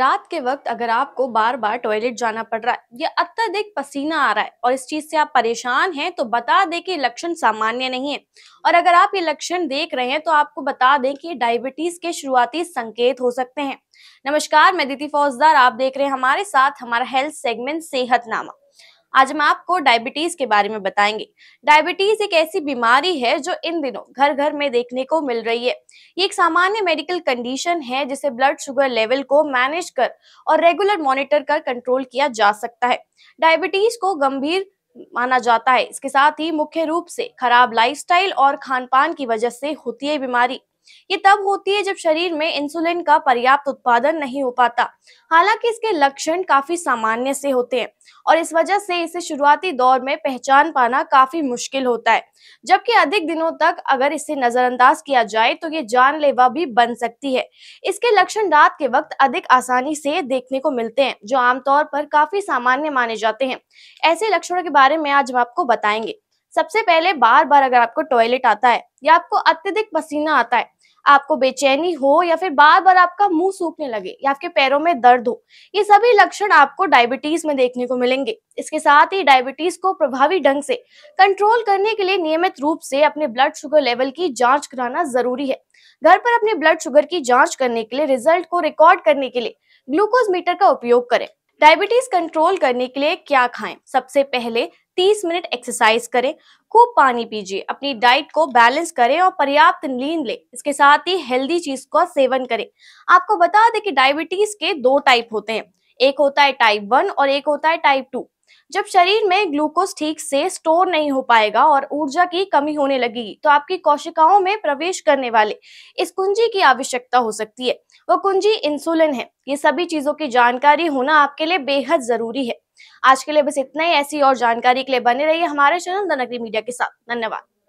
रात के वक्त अगर आपको बार बार टॉयलेट जाना पड़ रहा है या अत्यधिक पसीना आ रहा है और इस चीज से आप परेशान हैं तो बता दें कि लक्षण सामान्य नहीं है और अगर आप ये लक्षण देख रहे हैं तो आपको बता दें कि डायबिटीज के शुरुआती संकेत हो सकते हैं नमस्कार मैं दीति फौजदार आप देख रहे हैं हमारे साथ हमारा हेल्थ सेगमेंट सेहत नामा आज हम आपको डायबिटीज के बारे में बताएंगे डायबिटीज एक ऐसी बीमारी है जो इन दिनों घर घर में देखने को मिल रही है ये एक सामान्य मेडिकल कंडीशन है जिसे ब्लड शुगर लेवल को मैनेज कर और रेगुलर मॉनिटर कर कंट्रोल किया जा सकता है डायबिटीज को गंभीर माना जाता है इसके साथ ही मुख्य रूप से खराब लाइफस्टाइल और खान पान की वजह से होती है बीमारी ये तब होती है जब शरीर में इंसुलिन का पर्याप्त उत्पादन नहीं हो पाता हालांकि इसके लक्षण काफी सामान्य से होते हैं और इस वजह से इसे शुरुआती दौर में पहचान पाना काफी मुश्किल होता है जबकि अधिक दिनों तक अगर इसे नजरअंदाज किया जाए तो ये जानलेवा भी बन सकती है इसके लक्षण रात के वक्त अधिक आसानी से देखने को मिलते हैं जो आमतौर पर काफी सामान्य माने जाते हैं ऐसे लक्षणों के बारे में आज हम आपको बताएंगे सबसे पहले बार बार अगर आपको टॉयलेट आता है या आपको अत्यधिक पसीना आता है आपको बेचैनी हो या फिर बार बार आपका मुंह सूखने लगे या आपके पैरों में दर्द हो ये सभी लक्षण आपको डायबिटीज में देखने को मिलेंगे इसके साथ ही डायबिटीज को प्रभावी ढंग से कंट्रोल करने के लिए नियमित रूप से अपने ब्लड शुगर लेवल की जांच कराना जरूरी है घर पर अपने ब्लड शुगर की जांच करने के लिए रिजल्ट को रिकॉर्ड करने के लिए ग्लूकोज मीटर का उपयोग करें डायबिटीज कंट्रोल करने के लिए क्या खाएं सबसे पहले 30 मिनट एक्सरसाइज करें खूब पानी पीजिए अपनी डाइट को बैलेंस करें और पर्याप्त नींद लें इसके साथ ही हेल्दी चीज का सेवन करें आपको बता दें कि डायबिटीज के दो टाइप होते हैं एक होता है टाइप वन और एक होता है टाइप टू जब शरीर में ग्लूकोज ठीक से स्टोर नहीं हो पाएगा और ऊर्जा की कमी होने लगेगी तो आपकी कोशिकाओं में प्रवेश करने वाले इस कुंजी की आवश्यकता हो सकती है वो कुंजी इंसुलिन है ये सभी चीजों की जानकारी होना आपके लिए बेहद जरूरी है आज के लिए बस इतना ही ऐसी और जानकारी के लिए बने रहिए हमारे चैनल द नगरी मीडिया के साथ धन्यवाद